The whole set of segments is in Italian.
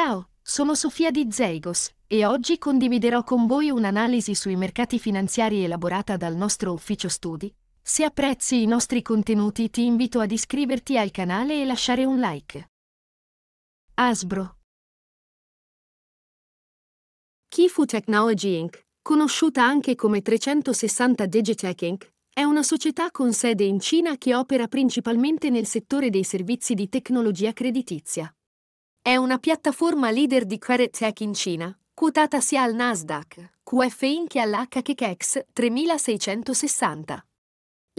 Ciao, sono Sofia di Zeigos e oggi condividerò con voi un'analisi sui mercati finanziari elaborata dal nostro ufficio studi. Se apprezzi i nostri contenuti ti invito ad iscriverti al canale e lasciare un like. Asbro Kifu Technology Inc., conosciuta anche come 360 Digitech Inc., è una società con sede in Cina che opera principalmente nel settore dei servizi di tecnologia creditizia. È una piattaforma leader di credit tech in Cina, quotata sia al Nasdaq, QFIN che all'HKKX 3660.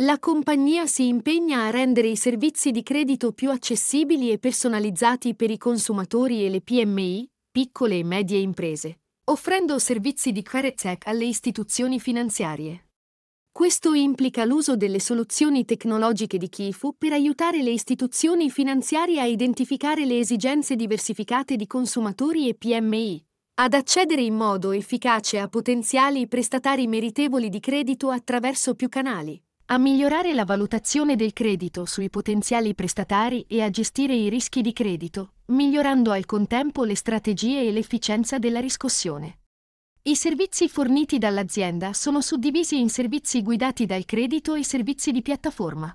La compagnia si impegna a rendere i servizi di credito più accessibili e personalizzati per i consumatori e le PMI, piccole e medie imprese, offrendo servizi di credit tech alle istituzioni finanziarie. Questo implica l'uso delle soluzioni tecnologiche di Kifu per aiutare le istituzioni finanziarie a identificare le esigenze diversificate di consumatori e PMI, ad accedere in modo efficace a potenziali prestatari meritevoli di credito attraverso più canali, a migliorare la valutazione del credito sui potenziali prestatari e a gestire i rischi di credito, migliorando al contempo le strategie e l'efficienza della riscossione. I servizi forniti dall'azienda sono suddivisi in servizi guidati dal credito e servizi di piattaforma.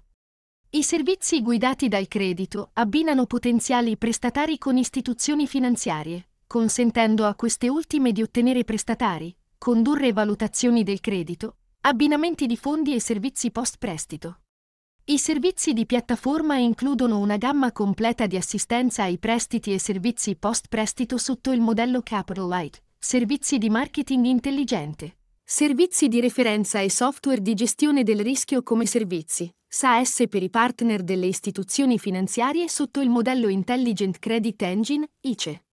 I servizi guidati dal credito abbinano potenziali prestatari con istituzioni finanziarie, consentendo a queste ultime di ottenere prestatari, condurre valutazioni del credito, abbinamenti di fondi e servizi post prestito. I servizi di piattaforma includono una gamma completa di assistenza ai prestiti e servizi post prestito sotto il modello Capital Light Servizi di marketing intelligente. Servizi di referenza e software di gestione del rischio come servizi. SaaS per i partner delle istituzioni finanziarie sotto il modello Intelligent Credit Engine, ICE.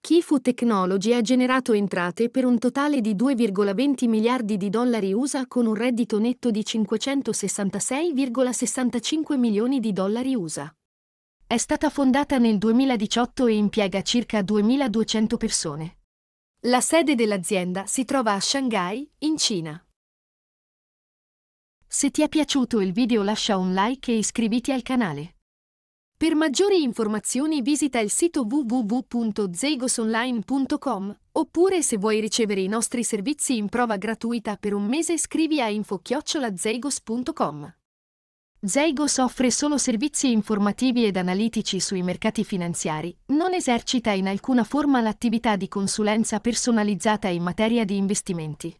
Kifu Technology ha generato entrate per un totale di 2,20 miliardi di dollari USA con un reddito netto di 566,65 milioni di dollari USA. È stata fondata nel 2018 e impiega circa 2.200 persone. La sede dell'azienda si trova a Shanghai, in Cina. Se ti è piaciuto il video lascia un like e iscriviti al canale. Per maggiori informazioni visita il sito www.zegosonline.com oppure se vuoi ricevere i nostri servizi in prova gratuita per un mese scrivi a info-zegos.com. Zeigos offre solo servizi informativi ed analitici sui mercati finanziari, non esercita in alcuna forma l'attività di consulenza personalizzata in materia di investimenti.